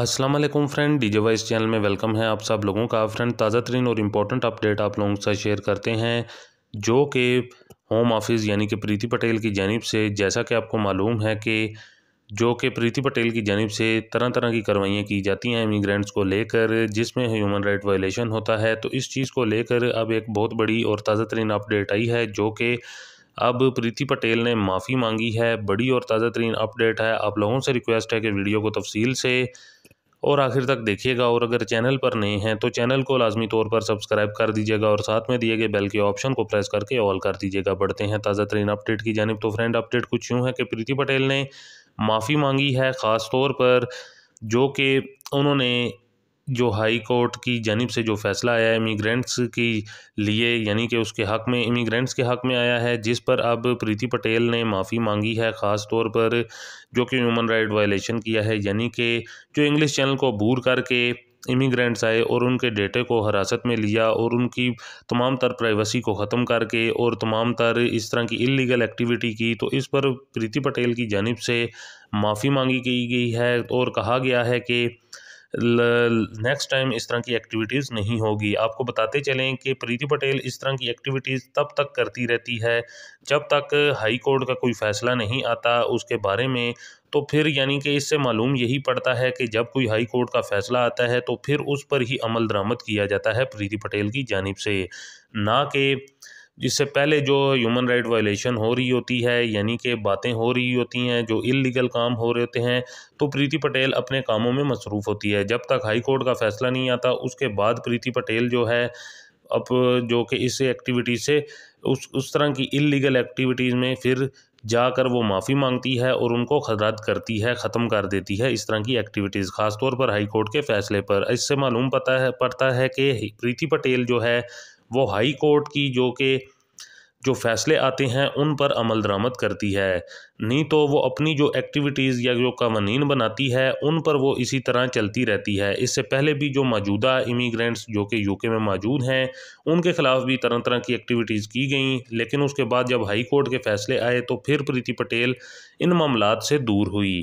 Aslam friend D J voice channel में welcome है आप सब लोगों का फ्रेंड ताज़ा तरीन और इम्पोर्टेंट अपडेट आप लोगों से शेयर करते हैं जो कि होम ऑफिस यानी कि प्रीति पटेल की जानब से जैसा कि आपको मालूम है कि जो कि प्रीति पटेल की जानब से तरह तरह की कार्रवाइयाँ की जाती हैं इमिग्रेंट्स को लेकर जिसमें ह्यूमन राइट वायलेशन होता है तो इस चीज़ को लेकर अब एक बहुत बड़ी और ताज़ा तरीन अपडेट आई है जो कि अब प्रीति पटेल ने माफ़ी मांगी है बड़ी और ताज़ा तरीन अपडेट है आप लोगों से रिक्वेस्ट है कि वीडियो को तफसील से और आखिर तक देखिएगा और अगर चैनल पर नए हैं तो चैनल को लाजमी तौर पर सब्सक्राइब कर दीजिएगा और साथ में दिए गए बेल के ऑप्शन को प्रेस करके ऑल कर दीजिएगा बढ़ते हैं ताज़ा तरीन अपडेट की जानब तो फ्रेंड अपडेट कुछ यूँ है कि प्रीति पटेल ने माफ़ी मांगी है ख़ास तौर पर जो कि उन्होंने जो हाई कोर्ट की जानब से जो फ़ैसला आया है इमिग्रेंट्स की लिए यानी कि उसके हक़ में इमिग्रेंट्स के हक़ में आया है जिस पर अब प्रीति पटेल ने माफ़ी मांगी है ख़ास तौर पर जो कि ह्यूमन राइट वायलेशन किया है यानी कि जो इंग्लिश चैनल को बूर करके इमिग्रेंट्स आए और उनके डेटे को हिरासत में लिया और उनकी तमाम तर प्राइवेसी को ख़त्म करके और तमाम तर इस तरह की इलीगल एक्टिविटी की तो इस पर प्रीति पटेल की जानब से माफ़ी मांगी की गई है और कहा गया है कि नेक्स्ट टाइम इस तरह की एक्टिविटीज़ नहीं होगी आपको बताते चलें कि प्रीति पटेल इस तरह की एक्टिविटीज़ तब तक करती रहती है जब तक हाई कोर्ट का कोई फ़ैसला नहीं आता उसके बारे में तो फिर यानी कि इससे मालूम यही पड़ता है कि जब कोई हाई कोर्ट का फ़ैसला आता है तो फिर उस पर ही अमल दरामद किया जाता है प्रीति पटेल की जानब से ना कि जिससे पहले जो ह्यूमन राइट वायलेशन हो रही होती है यानी कि बातें हो रही होती हैं जो इलीगल काम हो रहे होते हैं तो प्रीति पटेल अपने कामों में मसरूफ़ होती है जब तक हाई कोर्ट का फ़ैसला नहीं आता उसके बाद प्रीति पटेल जो है अब जो कि इस एक्टिविटी से उस उस तरह की इलीगल एक्टिविटीज़ में फिर जाकर वो माफ़ी मांगती है और उनको खरात करती है ख़त्म कर देती है इस तरह की एक्टिविटीज़ ख़ासतौर पर हाई कोर्ट के फ़ैसले पर इससे मालूम पता है पड़ता है कि प्रीति पटेल जो है वो हाई कोर्ट की जो कि जो फ़ैसले आते हैं उन पर अमल दरामद करती है नहीं तो वो अपनी जो एक्टिविटीज़ या जो कवानीन बनाती है उन पर वो इसी तरह चलती रहती है इससे पहले भी जो मौजूदा इमीग्रेंट्स जो कि यूके में मौजूद हैं उनके ख़िलाफ़ भी तरह तरह की एक्टिविटीज़ की गई लेकिन उसके बाद जब हाई कोर्ट के फ़ैसले आए तो फिर प्रीति पटेल इन मामला से दूर हुई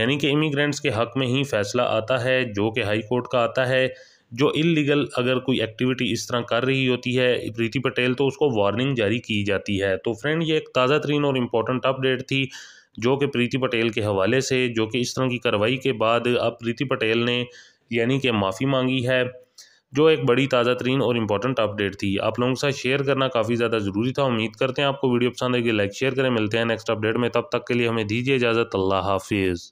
यानी कि इमीग्रेंट्स के हक़ में ही फ़ैसला आता है जो कि हाई कोर्ट का आता है जो इलीगल अगर कोई एक्टिविटी इस तरह कर रही होती है प्रीति पटेल तो उसको वार्निंग जारी की जाती है तो फ्रेंड ये एक ताज़ा तरीन और इम्पोर्टेंट अपडेट थी जो कि प्रीति पटेल के हवाले से जो कि इस तरह की कार्रवाई के बाद अब प्रीति पटेल ने यानी कि माफ़ी मांगी है जो एक बड़ी ताज़ा तरीन और इम्पॉर्टेंट अपडेट थी आप लोगों के साथ शेयर करना काफ़ी ज़्यादा ज़रूरी था उम्मीद करते हैं आपको वीडियो पसंद आएगी लाइक शेयर करें मिलते हैं नेक्स्ट अपडेट में तब तक के लिए हमें दीजिए इजाज़त अल्लाह हाफिज़